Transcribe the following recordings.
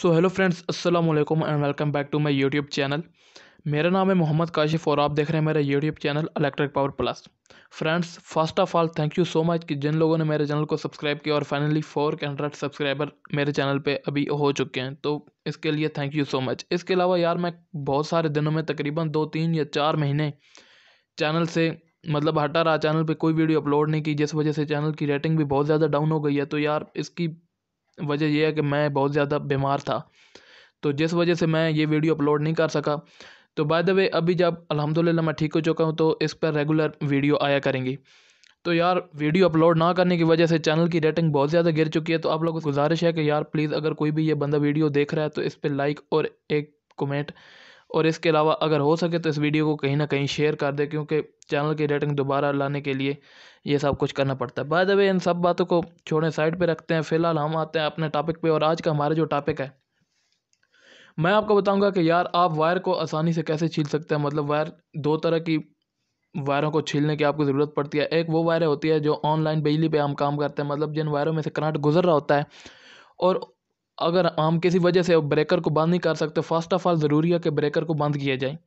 so hello friends अस्सलाम वालेकुम and welcome back to my YouTube channel मेरा नाम है मोहम्मद काशिफ और आप देख रहे हैं मेरा YouTube channel electric power plus friends first of all thank you so much कि जिन लोगों ने मेरे चैनल को सब्सक्राइब किया और फाइनली फोर हंड्रेड सब्सक्राइबर मेरे चैनल पर अभी हो चुके हैं तो इसके लिए थैंक यू सो मच इसके अलावा यार मैं बहुत सारे दिनों में तकरीबन दो तीन या चार महीने चैनल से मतलब हटा रहा चैनल पे कोई वीडियो अपलोड नहीं की जिस वजह से चैनल की रेटिंग भी बहुत ज़्यादा डाउन हो गई है तो यार इसकी वजह यह है कि मैं बहुत ज़्यादा बीमार था तो जिस वजह से मैं ये वीडियो अपलोड नहीं कर सका तो बाय द वे अभी जब अल्हम्दुलिल्लाह मैं ठीक हो चुका हूँ तो इस पर रेगुलर वीडियो आया करेंगी तो यार वीडियो अपलोड ना करने की वजह से चैनल की रेटिंग बहुत ज़्यादा गिर चुकी है तो आप लोगों को गुजारिश है कि यार प्लीज़ अगर कोई भी ये बंदा वीडियो देख रहा है तो इस पर लाइक और एक कमेंट और इसके अलावा अगर हो सके तो इस वीडियो को कहीं ना कहीं शेयर कर दे क्योंकि चैनल की रेटिंग दोबारा लाने के लिए ये सब कुछ करना पड़ता है बाय द वे इन सब बातों को छोड़े साइड पे रखते हैं फ़िलहाल हम आते हैं अपने टॉपिक पे और आज का हमारा जो टॉपिक है मैं आपको बताऊंगा कि यार आप वायर को आसानी से कैसे छील सकते हैं मतलब वायर दो तरह की वायरों को छीलने की आपको ज़रूरत पड़ती है एक वो वायर होती है जो ऑनलाइन बिजली पर हम काम करते हैं मतलब जिन वायरों में से करंट गुजर रहा होता है और अगर हम किसी वजह से ब्रेकर को बंद नहीं कर सकते फर्स्ट ऑफ़ ऑल ज़रूरी है कि ब्रेकर को बंद किया जाए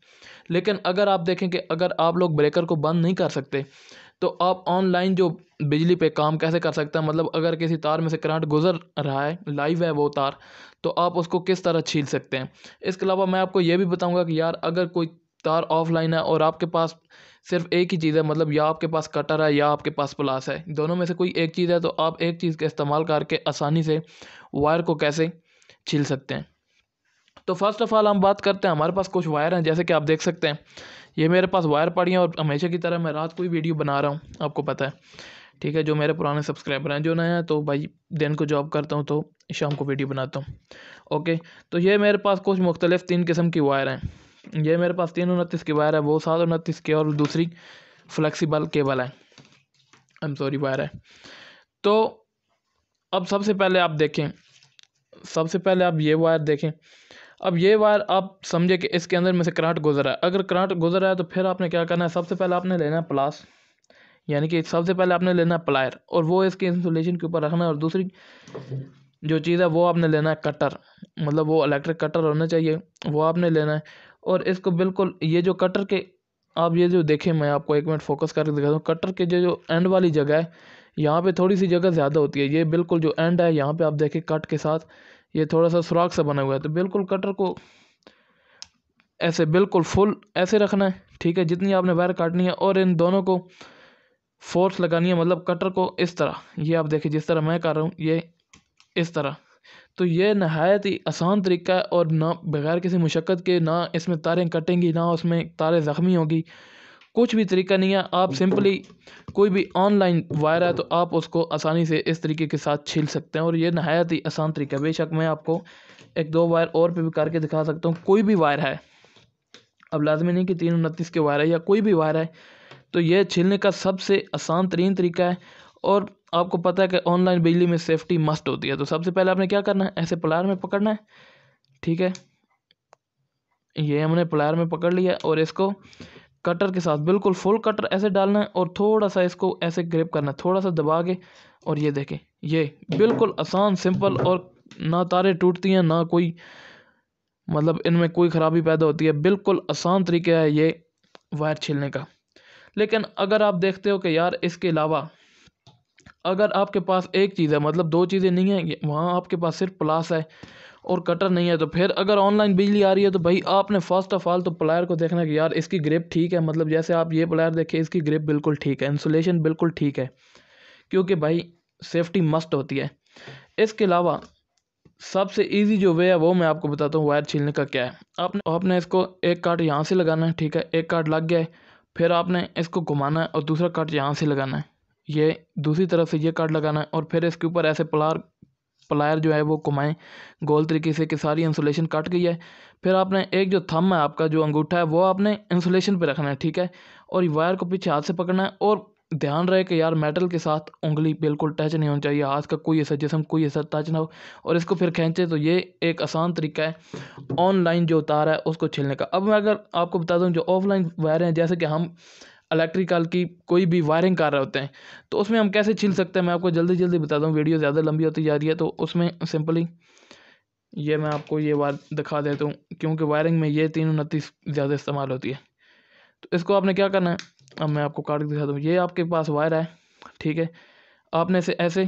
लेकिन अगर आप देखें कि अगर आप लोग ब्रेकर को बंद नहीं कर सकते तो आप ऑनलाइन जो बिजली पे काम कैसे कर सकते हैं मतलब अगर किसी तार में से करंट गुजर रहा है लाइव है वो तार तो आप उसको किस तरह छील सकते हैं इसके अलावा मैं आपको ये भी बताऊंगा कि यार अगर कोई तार ऑफलाइन है और आपके पास सिर्फ एक ही चीज़ है मतलब या आपके पास कटर है या आपके पास प्लास है दोनों में से कोई एक चीज़ है तो आप एक चीज़ का इस्तेमाल करके आसानी से वायर को कैसे छील सकते हैं तो फर्स्ट ऑफ़ ऑल हम बात करते हैं हमारे पास कुछ वायर हैं जैसे कि आप देख सकते हैं ये मेरे पास वायर पड़ी हैं और हमेशा की तरह मैं रात को ही वीडियो बना रहा हूँ आपको पता है ठीक है जो मेरे पुराने सब्सक्राइबर हैं जो नए हैं तो भाई दिन को जॉब करता हूँ तो शाम को वीडियो बनाता हूँ ओके तो ये मेरे पास कुछ मुख्तलिफ तीन किस्म की वायर हैं ये मेरे पास तीन उनतीस की वायर है वो सात उनतीस की और दूसरी फ्लेक्सिबल केबल है आई एम सॉरी वायर है तो अब सबसे पहले आप देखें सबसे पहले आप ये वायर देखें अब ये वायर आप समझे कि इसके अंदर में से करंट गुजर रहा है अगर करंट गुजर रहा है तो फिर आपने क्या करना है सबसे पहले आपने लेना है प्लास यानी कि सबसे पहले आपने लेना है प्लायर और वो इसके इंसुलेशन के ऊपर रखना है और दूसरी जो चीज़ है वो आपने लेना है कटर मतलब वो इलेक्ट्रिक कटर होना चाहिए वो आपने लेना है और इसको बिल्कुल ये जो कटर के आप ये जो देखें मैं आपको एक मिनट फोकस करके दिखाता हूँ कटर के जो जो एंड वाली जगह है यहाँ पे थोड़ी सी जगह ज़्यादा होती है ये बिल्कुल जो एंड है यहाँ पे आप देखें कट के साथ ये थोड़ा सा सुराख सा बना हुआ है तो बिल्कुल कटर को ऐसे बिल्कुल फुल ऐसे रखना है ठीक है जितनी आपने वायर काटनी है और इन दोनों को फोर्स लगानी है मतलब कटर को इस तरह ये आप देखें जिस तरह मैं कर रहा हूँ ये इस तरह तो यह नहायत ही आसान तरीका है और ना बग़ैर किसी मुशक्क़त के ना इसमें तारें कटेंगी ना उसमें तारें ज़ख़्मी होगी कुछ भी तरीका नहीं है आप सिंपली कोई भी ऑनलाइन वायर है तो आप उसको आसानी से इस तरीके के साथ छील सकते हैं और यह नहायत ही आसान तरीका है बेशक मैं आपको एक दो वायर और पे भी करके दिखा सकता हूँ कोई भी वायर है अब लाजमी नहीं कि तीन उनतीस के वायर है या कोई भी वायर है तो यह छीलने का सबसे आसान तरीन तरीका है और आपको पता है कि ऑनलाइन बिजली में सेफ्टी मस्ट होती है तो सबसे पहले आपने क्या करना है ऐसे प्लायर में पकड़ना है ठीक है ये हमने प्लायर में पकड़ लिया और इसको कटर के साथ बिल्कुल फुल कटर ऐसे डालना है और थोड़ा सा इसको ऐसे ग्रिप करना है थोड़ा सा दबा के और ये देखें ये बिल्कुल आसान सिंपल और ना तारे टूटती हैं ना कोई मतलब इनमें कोई ख़राबी पैदा होती है बिल्कुल आसान तरीका है ये वायर छीलने का लेकिन अगर आप देखते हो कि यार इसके अलावा अगर आपके पास एक चीज़ है मतलब दो चीज़ें नहीं है वहाँ आपके पास सिर्फ प्लास है और कटर नहीं है तो फिर अगर ऑनलाइन बिजली आ रही है तो भाई आपने फर्स्ट ऑफ ऑल तो प्लायर को देखना कि यार इसकी ग्रिप ठीक है मतलब जैसे आप ये प्लायर देखें इसकी ग्रिप बिल्कुल ठीक है इंसुलेशन बिल्कुल ठीक है क्योंकि भाई सेफ्टी मस्ट होती है इसके अलावा सबसे इजी जो वे है वो मैं आपको बताता हूँ वायर छीलने का क्या है आपने आपने इसको एक काट यहाँ से लगाना है ठीक है एक काट लग गया है फिर आपने इसको घुमाना है और दूसरा काट यहाँ से लगाना है ये दूसरी तरफ से ये काट लगाना है और फिर इसके ऊपर ऐसे प्लार प्लायर जो है वो घुमाएं गोल तरीके से कि सारी इंसुलेशन कट गई है फिर आपने एक जो थम है आपका जो अंगूठा है वो आपने इंसुलेशन पे रखना है ठीक है और वायर को पीछे हाथ से पकड़ना है और ध्यान रहे कि यार मेटल के साथ उंगली बिल्कुल टच नहीं होनी चाहिए हाथ का कोई ऐसा जिसम कोई ऐसा टच ना हो और इसको फिर खींचे तो ये एक आसान तरीका है ऑनलाइन जो तार है उसको छिलने का अब मैं अगर आपको बता दूँ जो ऑफलाइन वायर हैं जैसे कि हम इलेक्ट्रिकल की कोई भी वायरिंग कर रहे होते हैं तो उसमें हम कैसे छील सकते हैं मैं आपको जल्दी जल्दी बता दूँ वीडियो ज़्यादा लंबी होती जा रही है तो उसमें सिंपली ये मैं आपको ये वायर दिखा देता हूँ क्योंकि वायरिंग में ये तीन उनतीस ज़्यादा इस्तेमाल होती है तो इसको आपने क्या करना है अब मैं आपको काट के दिखा दूँ ये आपके पास वायर है ठीक है आपने इसे ऐसे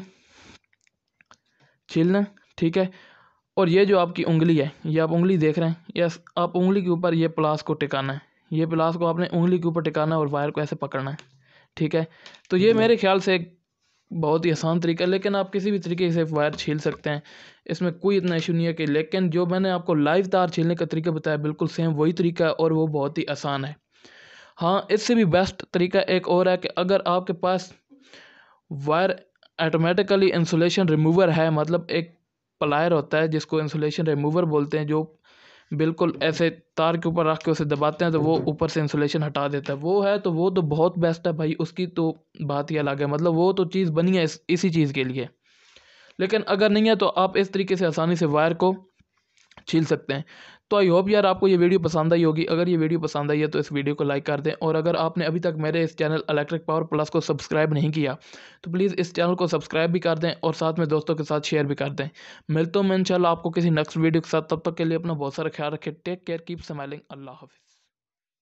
छीलना ठीक है और ये जो आपकी उंगली है ये आप उंगली देख रहे हैं यस आप उंगली के ऊपर ये प्लास को टिकाना है ये प्लास को आपने उंगली के ऊपर टिकाना है और वायर को ऐसे पकड़ना है ठीक है तो ये मेरे ख्याल से एक बहुत ही आसान तरीका है लेकिन आप किसी भी तरीके से वायर छील सकते हैं इसमें कोई इतना इशू नहीं है कि लेकिन जो मैंने आपको लाइव तार छीलने का तरीका बताया बिल्कुल सेम वही तरीका है और वो बहुत ही आसान है हाँ इससे भी बेस्ट तरीका एक और है कि अगर आपके पास वायर ऑटोमेटिकली इंसुलेशन रिमूवर है मतलब एक प्लायर होता है जिसको इंसुलेशन रिमूवर बोलते हैं जो बिल्कुल ऐसे तार के ऊपर रख के उसे दबाते हैं तो वो ऊपर से इंसुलेशन हटा देता है वो है तो वो तो बहुत बेस्ट है भाई उसकी तो बात ही अलग है मतलब वो तो चीज़ बनी है इस, इसी चीज़ के लिए लेकिन अगर नहीं है तो आप इस तरीके से आसानी से वायर को छील सकते हैं तो आई होप यार आपको ये वीडियो पसंद आई होगी अगर ये वीडियो पसंद आई है तो इस वीडियो को लाइक कर दें और अगर आपने अभी तक मेरे इस चैनल इलेक्ट्रिक पावर प्लस को सब्सक्राइब नहीं किया तो प्लीज़ इस चैनल को सब्सक्राइब भी कर दें और साथ में दोस्तों के साथ शेयर भी कर दें मिलता हूँ मैं इंशाल्लाह आपको किसी नेक्स्ट वीडियो के साथ तब तक के लिए अपना बहुत सारा ख्याल रखें टेक केयर कीप स्माइलिंग अल्लाह हाफिज़